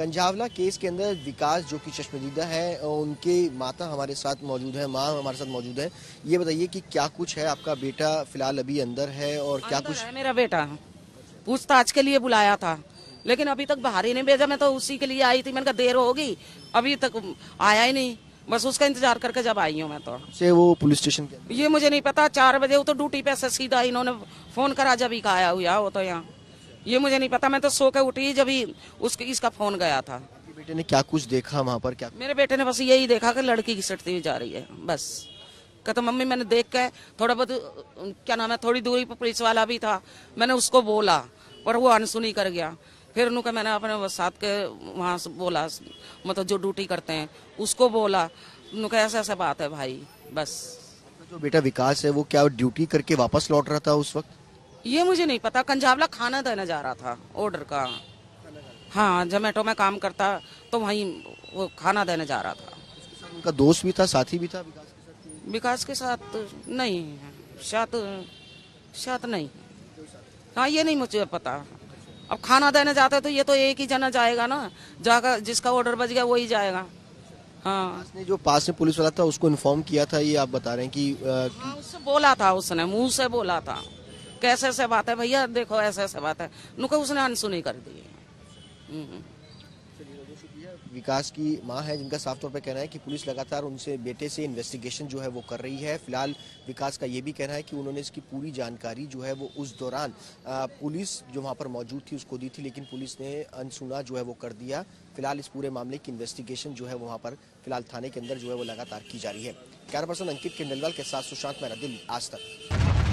कंजावला case के अंदर विकास जो कि चश्मदीदा है उनके माता हमारे साथ मौजूद है माँ हमारे साथ मौजूद है ये बताइए कि क्या कुछ है आपका बेटा फिलहाल अभी अंदर है और क्या कुछ है मेरा बेटा पूछताछ के लिए बुलाया था लेकिन अभी तक बाहर ही नहीं भेजा मैं तो उसी के लिए आई थी मैंने कहा देर होगी अभी तक आया ही नहीं बस उसका इंतजार करके जब आई हूँ मैं तो से वो पुलिस स्टेशन ये मुझे नहीं पता चार बजे वो तो ड्यूटी पे सीधा इन्होंने फोन करा जब ही आया हुआ वो तो यहाँ ये मुझे नहीं पता मैं तो सो के उठी जब ही उसके इसका फोन गया था बेटे ने क्या कुछ देखा वहाँ पर क्या मेरे बेटे ने बस यही देखा कि लड़की की सटती हुई जा रही है बस तो मम्मी मैंने देख के थोड़ा बहुत क्या नाम है थोड़ी दूरी पर पुलिस वाला भी था मैंने उसको बोला पर वो अनसुनी कर गया फिर उनका मैंने अपने साथ के वहाँ से बोला मतलब जो ड्यूटी करते हैं उसको बोला उनका ऐसा ऐसा बात है भाई बस जो बेटा विकास है वो क्या ड्यूटी करके वापस लौट रहा था उस वक्त ये मुझे नहीं पता कंजावला खाना देने जा रहा था ऑर्डर का हाँ जोमेटो में काम करता तो वहीं वो खाना देने जा रहा था उनका दोस्त भी था साथी भी था विकास के साथ विकास के साथ नहीं शायद शायद नहीं हाँ ये नहीं मुझे पता अब खाना देने जाते तो ये तो एक ही जना जाएगा ना जाकर जिसका ऑर्डर बच गया वही जाएगा हाँ जो पास में पुलिस वाला था उसको इन्फॉर्म किया था ये आप बता रहे हैं कि आ, हाँ, उससे बोला था उसने मुंह से बोला था कैसे ऐसे बात है भैया देखो ऐसे ऐसे बात है उनको उसने अनसुनी कर दी हम्म। विकास की मां है जिनका साफ तौर पर कहना है कि पुलिस लगातार उनसे बेटे से इन्वेस्टिगेशन जो है वो कर रही है फिलहाल विकास का ये भी कहना है कि उन्होंने इसकी पूरी जानकारी जो है वो उस दौरान पुलिस जो वहां पर मौजूद थी उसको दी थी लेकिन पुलिस ने अनसुना जो है वो कर दिया फिलहाल इस पूरे मामले की इन्वेस्टिगेशन जो है वहाँ पर फिलहाल थाने के अंदर जो है वो लगातार की जा रही है कैमरा पर्सन अंकित केंडलवाल के साथ सुशांत मैरा दिल्ली आज तक